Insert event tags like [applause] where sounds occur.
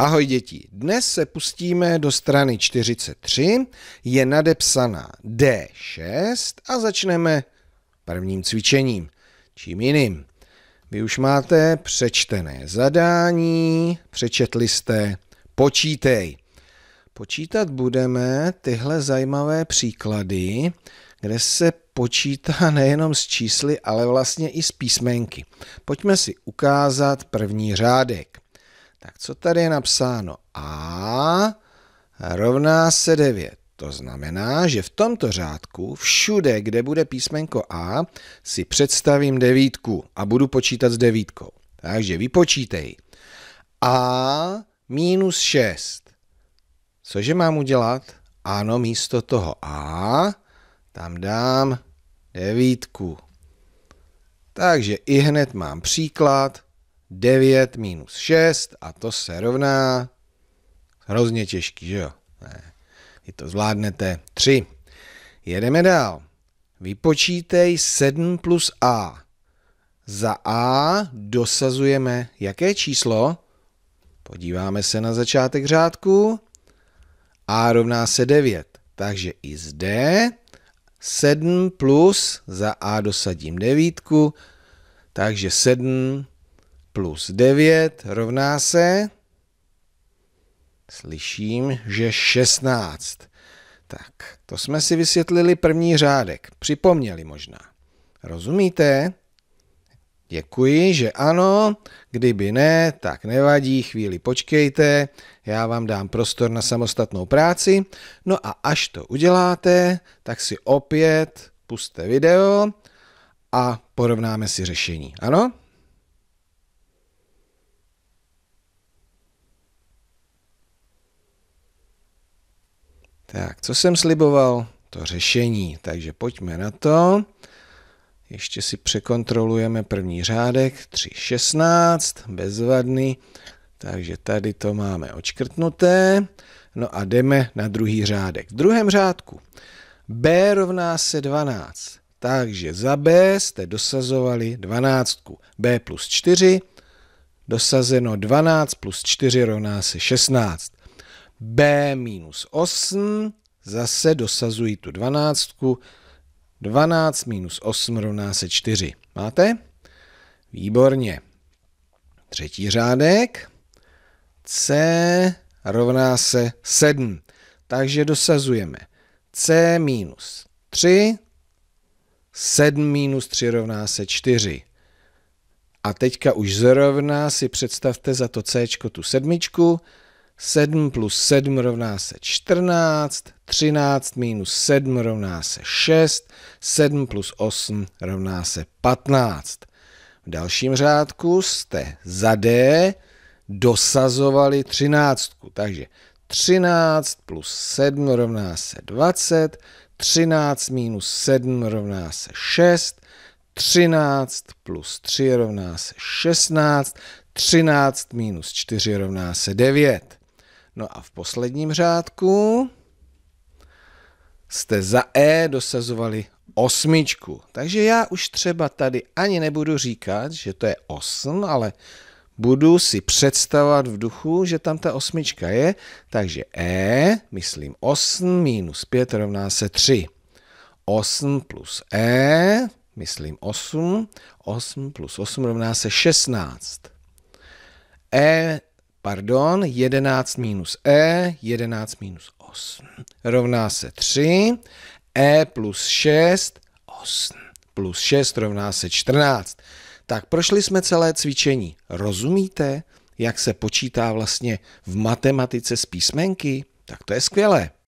Ahoj děti, dnes se pustíme do strany 43, je nadepsaná D6 a začneme prvním cvičením, čím jiným. Vy už máte přečtené zadání, přečetli jste počítej. Počítat budeme tyhle zajímavé příklady, kde se počítá [laughs] nejenom s čísly, ale vlastně i s písmenky. Pojďme si ukázat první řádek. Tak co tady je napsáno? A rovná se 9. To znamená, že v tomto řádku všude, kde bude písmenko A, si představím devítku a budu počítat s devítkou. Takže vypočítej. A minus 6. Cože mám udělat? Ano, místo toho A tam dám devítku. Takže i hned mám příklad 9 minus 6 a to se rovná hrozně těžký, že jo? Ne. Vy to zvládnete. 3. Jedeme dál. Vypočítej 7 plus a. Za a dosazujeme jaké číslo? Podíváme se na začátek řádku. a rovná se 9. Takže i zde 7 plus za a dosadím 9. takže 7 plus 9 rovná se, slyším, že 16. Tak, to jsme si vysvětlili první řádek. Připomněli možná. Rozumíte? Děkuji, že ano. Kdyby ne, tak nevadí, chvíli počkejte. Já vám dám prostor na samostatnou práci. No a až to uděláte, tak si opět puste video a porovnáme si řešení. Ano? Tak, co jsem sliboval? To řešení. Takže pojďme na to. Ještě si překontrolujeme první řádek, 3.16, bezvadný. Takže tady to máme očkrtnuté. No a jdeme na druhý řádek. V druhém řádku B rovná se 12. Takže za B jste dosazovali 12. B plus 4 dosazeno 12 plus 4 rovná se 16 b minus 8, zase dosazuji tu 12. 12 minus 8 rovná se 4. Máte? Výborně. Třetí řádek. C rovná se 7. Takže dosazujeme C minus 3, 7 minus 3 rovná se 4. A teďka už zrovna si představte za to C tu sedmičku, 7 plus 7 rovná se 14, 13 minus 7 rovná se 6, 7 plus 8 rovná se 15. V dalším řádku jste za D dosazovali 13, takže 13 plus 7 rovná se 20, 13 minus 7 rovná se 6, 13 plus 3 rovná se 16, 13 minus 4 rovná se 9. No a v posledním řádku jste za E dosazovali osmičku. Takže já už třeba tady ani nebudu říkat, že to je osm, ale budu si představovat v duchu, že tam ta osmička je. Takže E, myslím, osm minus pět rovná se tři. Osm plus E, myslím, osm. Osm plus osm rovná se šestnáct. E pardon, 11 minus e, 11 minus 8 rovná se 3, e plus 6, 8 plus 6 rovná se 14. Tak prošli jsme celé cvičení. Rozumíte, jak se počítá vlastně v matematice z písmenky? Tak to je skvělé.